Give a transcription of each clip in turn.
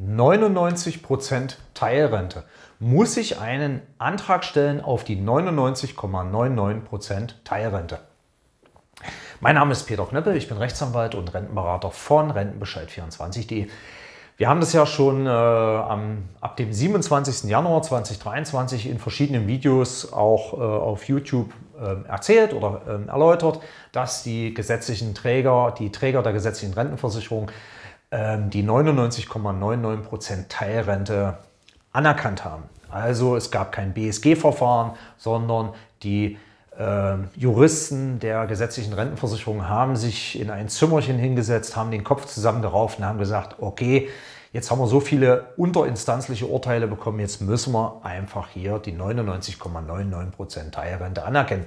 99% Teilrente, muss ich einen Antrag stellen auf die 99,99% Teilrente. Mein Name ist Peter Knöppel, ich bin Rechtsanwalt und Rentenberater von Rentenbescheid24.de. Wir haben das ja schon äh, am, ab dem 27. Januar 2023 in verschiedenen Videos auch äh, auf YouTube äh, erzählt oder ähm, erläutert, dass die gesetzlichen Träger, die Träger der gesetzlichen Rentenversicherung ähm, die 99,99% Teilrente anerkannt haben. Also es gab kein BSG-Verfahren, sondern die äh, Juristen der gesetzlichen Rentenversicherung haben sich in ein Zimmerchen hingesetzt, haben den Kopf zusammengerauft und haben gesagt, okay, jetzt haben wir so viele unterinstanzliche Urteile bekommen, jetzt müssen wir einfach hier die 99,99% ,99 Teilrente anerkennen.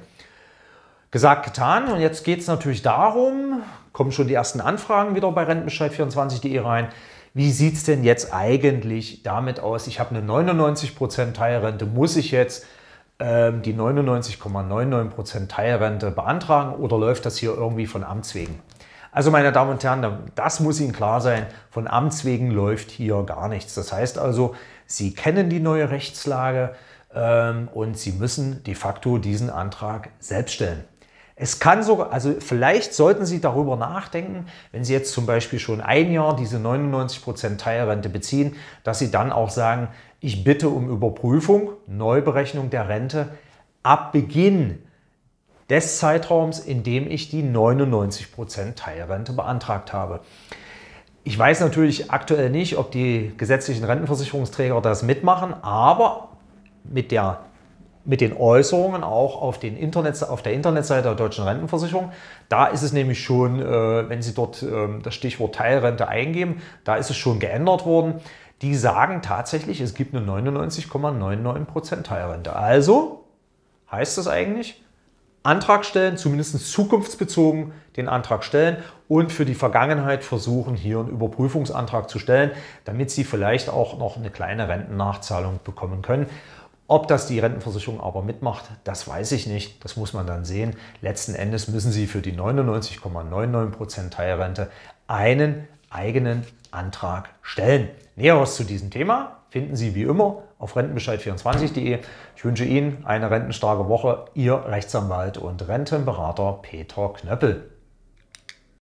Gesagt, getan. Und jetzt geht es natürlich darum, kommen schon die ersten Anfragen wieder bei rentenbescheid24.de eh rein. Wie sieht es denn jetzt eigentlich damit aus? Ich habe eine 99% Teilrente. Muss ich jetzt ähm, die 99,99% Teilrente beantragen oder läuft das hier irgendwie von Amts wegen? Also meine Damen und Herren, das muss Ihnen klar sein, von Amts wegen läuft hier gar nichts. Das heißt also, Sie kennen die neue Rechtslage ähm, und Sie müssen de facto diesen Antrag selbst stellen. Es kann sogar, also vielleicht sollten Sie darüber nachdenken, wenn Sie jetzt zum Beispiel schon ein Jahr diese 99% Teilrente beziehen, dass Sie dann auch sagen, ich bitte um Überprüfung, Neuberechnung der Rente ab Beginn des Zeitraums, in dem ich die 99% Teilrente beantragt habe. Ich weiß natürlich aktuell nicht, ob die gesetzlichen Rentenversicherungsträger das mitmachen, aber mit der mit den Äußerungen auch auf, den Internet, auf der Internetseite der Deutschen Rentenversicherung. Da ist es nämlich schon, äh, wenn Sie dort ähm, das Stichwort Teilrente eingeben, da ist es schon geändert worden. Die sagen tatsächlich, es gibt eine 99,99% Teilrente. Also heißt das eigentlich, Antrag stellen, zumindest zukunftsbezogen den Antrag stellen und für die Vergangenheit versuchen, hier einen Überprüfungsantrag zu stellen, damit Sie vielleicht auch noch eine kleine Rentennachzahlung bekommen können. Ob das die Rentenversicherung aber mitmacht, das weiß ich nicht. Das muss man dann sehen. Letzten Endes müssen Sie für die 99,99% Teilrente einen eigenen Antrag stellen. Näheres zu diesem Thema finden Sie wie immer auf rentenbescheid24.de. Ich wünsche Ihnen eine rentenstarke Woche. Ihr Rechtsanwalt und Rentenberater Peter Knöppel.